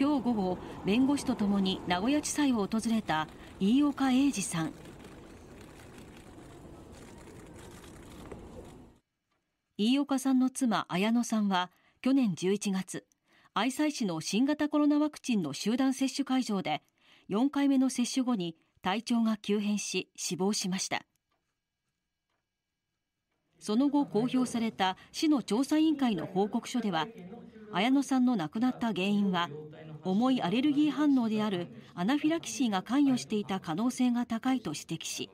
今日午後弁護士とともに名古屋地裁を訪れた飯岡英二さん飯岡さんの妻綾乃さんは去年11月愛西市の新型コロナワクチンの集団接種会場で4回目の接種後に体調が急変し死亡しましたその後公表された市の調査委員会の報告書では綾乃さんの亡くなった原因は重いアレルギー反応であるアナフィラキシーが関与していた可能性が高いと指摘し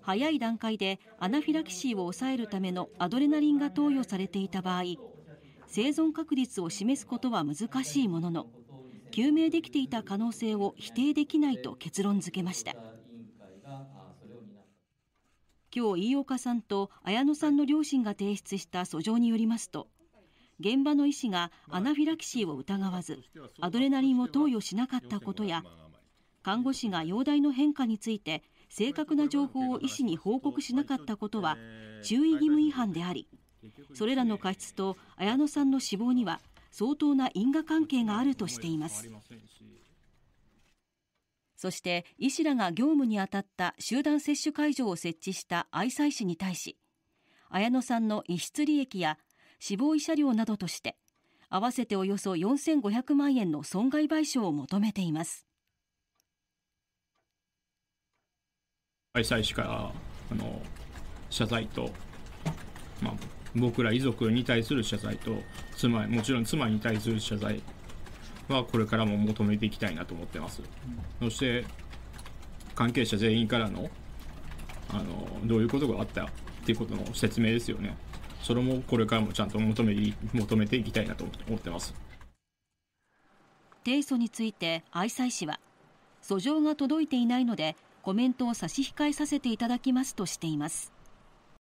早い段階でアナフィラキシーを抑えるためのアドレナリンが投与されていた場合生存確率を示すことは難しいものの究明できていた可能性を否定できないと結論付けました今日飯岡さんと綾乃さんの両親が提出した訴状によりますと現場の医師がアナフィラキシーを疑わずアドレナリンを投与しなかったことや看護師が容体の変化について正確な情報を医師に報告しなかったことは注意義務違反でありそれらの過失と綾乃さんの死亡には相当な因果関係があるとしていますそして医師らが業務に当たった集団接種会場を設置した愛妻市に対し綾乃さんの逸失利益や死亡慰謝料などとして、合わせておよそ4500万円の損害賠償を求めています。開催市からあの謝罪と、まあ、僕ら遺族に対する謝罪と妻もちろん妻に対する謝罪はこれからも求めていきたいなと思ってます、うん、そして関係者全員からのあのどういうことがあったっていうことの説明ですよねそれもこれからもちゃんと求め求めていきたいなと思ってます。提訴について愛妻氏は訴状が届いていないのでコメントを差し控えさせていただきますとしています。